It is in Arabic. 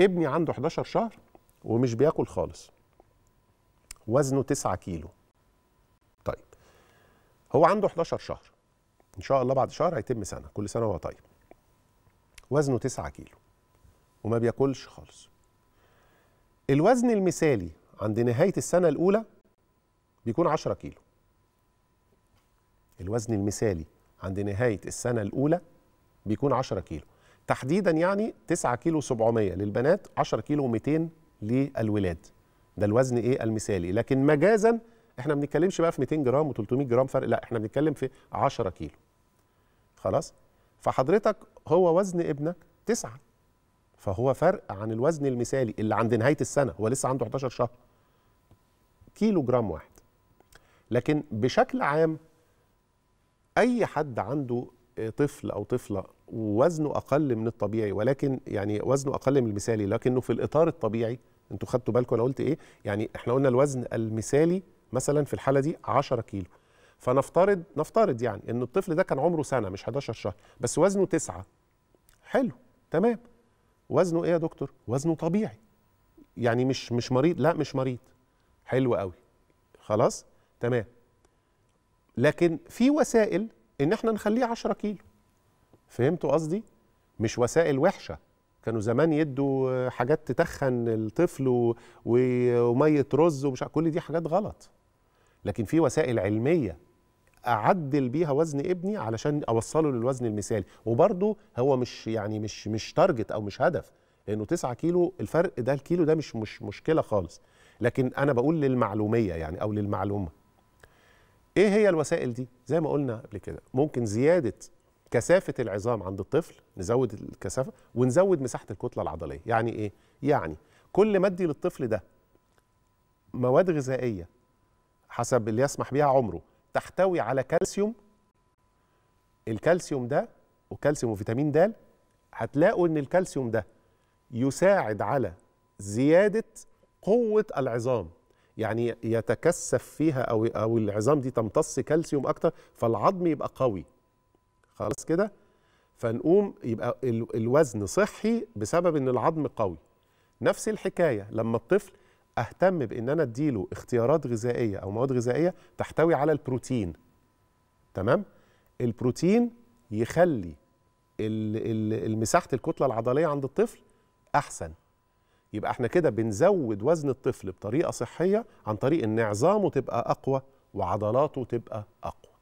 ابني عنده 11 شهر ومش بياكل خالص وزنه 9 كيلو طيب هو عنده 11 شهر ان شاء الله بعد شهر هيتم سنه كل سنه وهو طيب وزنه 9 كيلو وما بياكلش خالص الوزن المثالي عند نهايه السنه الاولى بيكون 10 كيلو الوزن المثالي عند نهايه السنه الاولى بيكون 10 كيلو تحديدا يعني 9 كيلو 700 للبنات 10 كيلو 200 للولاد ده الوزن ايه المثالي لكن مجازا احنا ما بنتكلمش بقى في 200 جرام و300 جرام فرق لا احنا بنتكلم في 10 كيلو خلاص فحضرتك هو وزن ابنك 9 فهو فرق عن الوزن المثالي اللي عند نهايه السنه هو لسه عنده 11 شهر كيلو جرام واحد لكن بشكل عام اي حد عنده طفل او طفله وزنه اقل من الطبيعي ولكن يعني وزنه اقل من المثالي لكنه في الاطار الطبيعي انتوا خدتوا بالكم انا قلت ايه يعني احنا قلنا الوزن المثالي مثلا في الحاله دي 10 كيلو فنفترض نفترض يعني ان الطفل ده كان عمره سنه مش 11 شهر بس وزنه 9 حلو تمام وزنه ايه يا دكتور وزنه طبيعي يعني مش مش مريض لا مش مريض حلو قوي خلاص تمام لكن في وسائل ان احنا نخليه 10 كيلو فهمتوا قصدي مش وسائل وحشه كانوا زمان يدوا حاجات تتخن الطفل وميه رز ومش كل دي حاجات غلط لكن في وسائل علميه اعدل بيها وزن ابني علشان اوصله للوزن المثالي وبرده هو مش يعني مش مش تارجت او مش هدف لانه 9 كيلو الفرق ده الكيلو ده مش مش مشكله خالص لكن انا بقول للمعلوميه يعني او للمعلومه ايه هي الوسائل دي زي ما قلنا قبل كده ممكن زياده كثافه العظام عند الطفل نزود الكثافه ونزود مساحه الكتله العضليه يعني ايه يعني كل ما ادي للطفل ده مواد غذائيه حسب اللي يسمح بيها عمره تحتوي على كالسيوم الكالسيوم ده وكالسيوم وفيتامين د هتلاقوا ان الكالسيوم ده يساعد على زياده قوه العظام يعني يتكثف فيها او او العظام دي تمتص كالسيوم اكتر فالعظم يبقى قوي خلاص كده فنقوم يبقى الوزن صحي بسبب ان العظم قوي نفس الحكايه لما الطفل اهتم بان انا اديله اختيارات غذائيه او مواد غذائيه تحتوي على البروتين تمام البروتين يخلي مساحه الكتله العضليه عند الطفل احسن يبقى احنا كده بنزود وزن الطفل بطريقه صحيه عن طريق ان عظامه تبقى اقوى وعضلاته تبقى اقوى